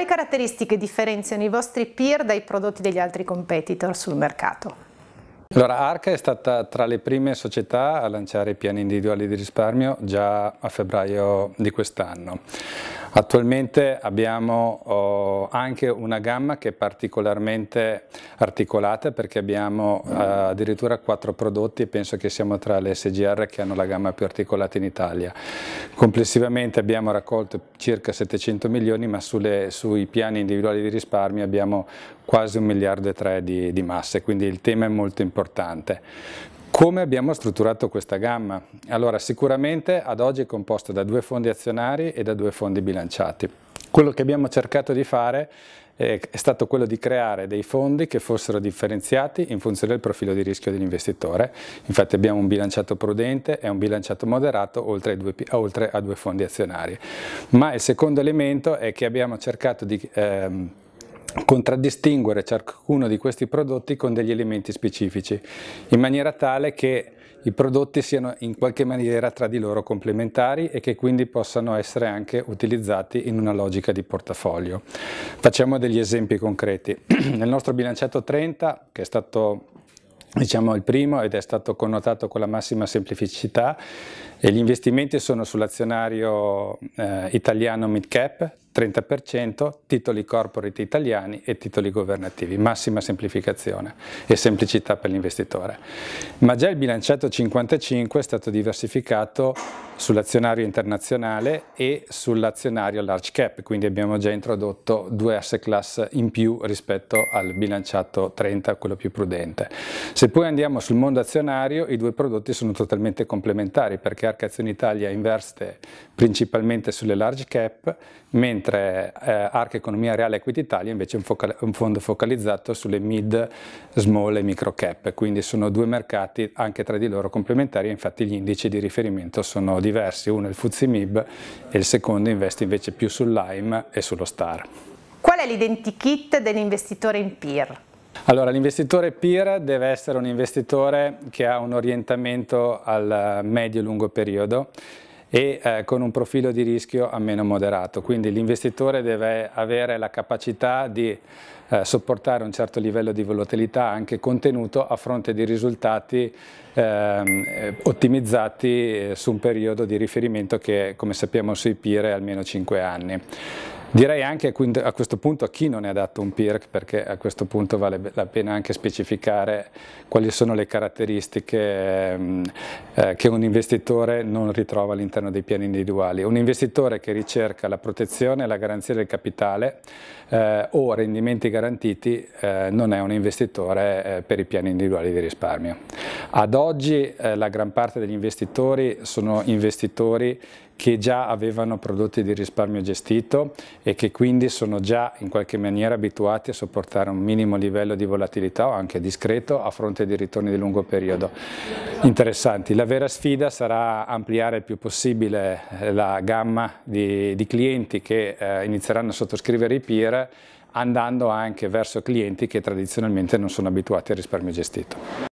Quali caratteristiche differenziano i vostri peer dai prodotti degli altri competitor sul mercato? Allora, Arca è stata tra le prime società a lanciare i piani individuali di risparmio già a febbraio di quest'anno. Attualmente abbiamo oh, anche una gamma che è particolarmente articolata perché abbiamo eh, addirittura quattro prodotti e penso che siamo tra le SGR che hanno la gamma più articolata in Italia. Complessivamente abbiamo raccolto circa 700 milioni ma sulle, sui piani individuali di risparmio abbiamo quasi un miliardo e tre di, di masse, quindi il tema è molto importante importante. Come abbiamo strutturato questa gamma? Allora, sicuramente ad oggi è composta da due fondi azionari e da due fondi bilanciati. Quello che abbiamo cercato di fare eh, è stato quello di creare dei fondi che fossero differenziati in funzione del profilo di rischio dell'investitore. Infatti abbiamo un bilanciato prudente e un bilanciato moderato oltre, due, oltre a due fondi azionari. Ma il secondo elemento è che abbiamo cercato di... Ehm, contraddistinguere ciascuno di questi prodotti con degli elementi specifici, in maniera tale che i prodotti siano in qualche maniera tra di loro complementari e che quindi possano essere anche utilizzati in una logica di portafoglio. Facciamo degli esempi concreti. Nel nostro bilanciato 30, che è stato diciamo il primo ed è stato connotato con la massima semplicità, e gli investimenti sono sull'azionario eh, italiano mid cap 30%, titoli corporate italiani e titoli governativi, massima semplificazione e semplicità per l'investitore. Ma già il bilanciato 55 è stato diversificato sull'azionario internazionale e sull'azionario large cap, quindi abbiamo già introdotto due asset class in più rispetto al bilanciato 30, quello più prudente. Se poi andiamo sul mondo azionario, i due prodotti sono totalmente complementari perché ricerca Azione Italia investe principalmente sulle large cap, mentre eh, Arca Economia Reale Equity Italia invece è un, un, fondo focalizzato sulle mid, small e micro cap, quindi sono due mercati anche tra di loro complementari, infatti gli indici di riferimento sono diversi, uno è il FTSE MIB e il secondo investe invece più sull'AIM e sullo STAR. Qual è l'identikit dell'investitore in peer? Allora, l'investitore peer deve essere un investitore che ha un orientamento al medio-lungo periodo e eh, con un profilo di rischio a meno moderato, quindi l'investitore deve avere la capacità di eh, sopportare un certo livello di volatilità anche contenuto a fronte di risultati ehm, eh, ottimizzati eh, su un periodo di riferimento che come sappiamo sui peer, è almeno 5 anni. Direi anche a questo punto a chi non è adatto un PIRC perché a questo punto vale la pena anche specificare quali sono le caratteristiche ehm, eh, che un investitore non ritrova all'interno dei piani individuali. Un investitore che ricerca la protezione e la garanzia del capitale eh, o rendimenti garantiti eh, non è un investitore per i piani individuali di risparmio. Ad oggi eh, la gran parte degli investitori sono investitori che già avevano prodotti di risparmio gestito e che quindi sono già in qualche maniera abituati a sopportare un minimo livello di volatilità o anche discreto a fronte di ritorni di lungo periodo interessanti. La vera sfida sarà ampliare il più possibile eh, la gamma di, di clienti che eh, inizieranno a sottoscrivere i peer andando anche verso clienti che tradizionalmente non sono abituati al risparmio gestito.